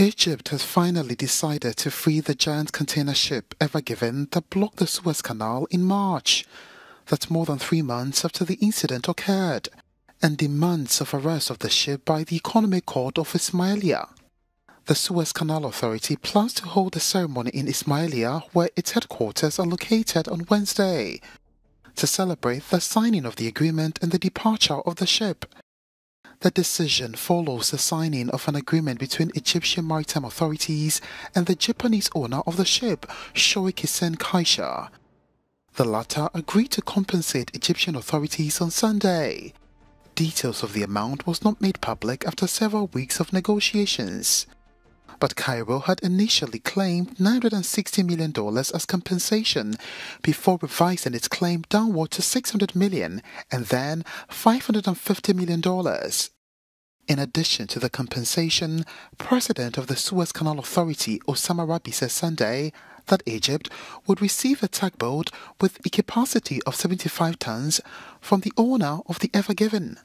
Egypt has finally decided to free the giant container ship Ever Given that blocked the Suez Canal in March. That's more than three months after the incident occurred, and demands of arrest of the ship by the Economic Court of Ismailia. The Suez Canal Authority plans to hold a ceremony in Ismailia, where its headquarters are located on Wednesday, to celebrate the signing of the agreement and the departure of the ship. The decision follows the signing of an agreement between Egyptian maritime authorities and the Japanese owner of the ship, Shoei Kaisha. The latter agreed to compensate Egyptian authorities on Sunday. Details of the amount was not made public after several weeks of negotiations but Cairo had initially claimed $960 million as compensation before revising its claim downward to $600 million and then $550 million. In addition to the compensation, President of the Suez Canal Authority Osama Rabi said Sunday that Egypt would receive a tugboat with a capacity of 75 tons from the owner of the Ever Given.